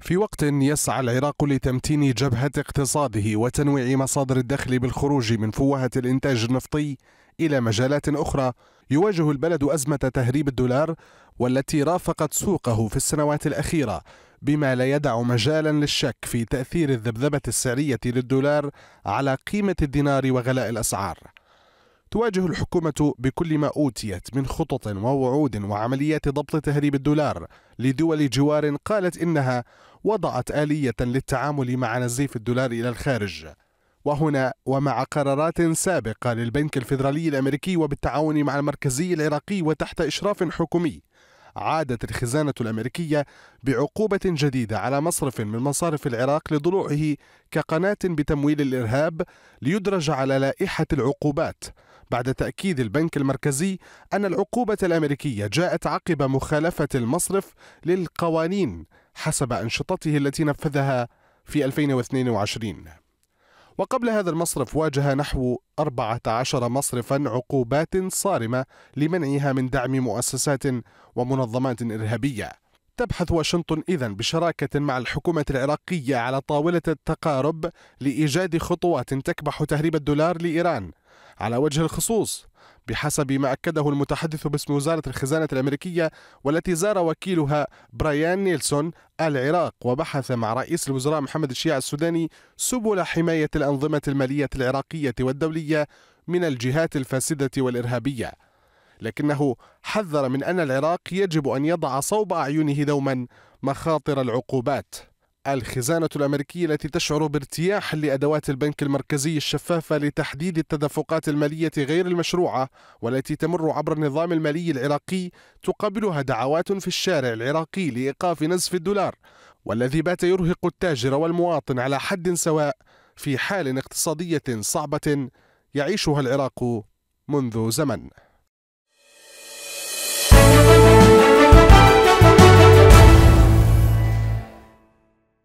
في وقت يسعى العراق لتمتين جبهة اقتصاده وتنويع مصادر الدخل بالخروج من فوهة الإنتاج النفطي إلى مجالات أخرى يواجه البلد أزمة تهريب الدولار والتي رافقت سوقه في السنوات الأخيرة بما لا يدع مجالا للشك في تأثير الذبذبة السعرية للدولار على قيمة الدينار وغلاء الأسعار تواجه الحكومة بكل ما أوتيت من خطط ووعود وعمليات ضبط تهريب الدولار لدول جوار قالت إنها وضعت آلية للتعامل مع نزيف الدولار إلى الخارج وهنا ومع قرارات سابقة للبنك الفيدرالي الأمريكي وبالتعاون مع المركزي العراقي وتحت إشراف حكومي عادت الخزانة الأمريكية بعقوبة جديدة على مصرف من مصارف العراق لضلوعه كقناة بتمويل الإرهاب ليدرج على لائحة العقوبات بعد تأكيد البنك المركزي أن العقوبة الأمريكية جاءت عقب مخالفة المصرف للقوانين حسب أنشطته التي نفذها في 2022 وقبل هذا المصرف واجه نحو 14 مصرفا عقوبات صارمة لمنعها من دعم مؤسسات ومنظمات إرهابية تبحث واشنطن إذا بشراكة مع الحكومة العراقية على طاولة التقارب لإيجاد خطوات تكبح تهريب الدولار لإيران على وجه الخصوص بحسب ما أكده المتحدث باسم وزارة الخزانة الأمريكية والتي زار وكيلها برايان نيلسون العراق وبحث مع رئيس الوزراء محمد الشيع السوداني سبل حماية الأنظمة المالية العراقية والدولية من الجهات الفاسدة والإرهابية لكنه حذر من أن العراق يجب أن يضع صوب أعينه دوما مخاطر العقوبات الخزانة الأمريكية التي تشعر بارتياح لأدوات البنك المركزي الشفافة لتحديد التدفقات المالية غير المشروعة والتي تمر عبر النظام المالي العراقي تقابلها دعوات في الشارع العراقي لإيقاف نزف الدولار والذي بات يرهق التاجر والمواطن على حد سواء في حال اقتصادية صعبة يعيشها العراق منذ زمن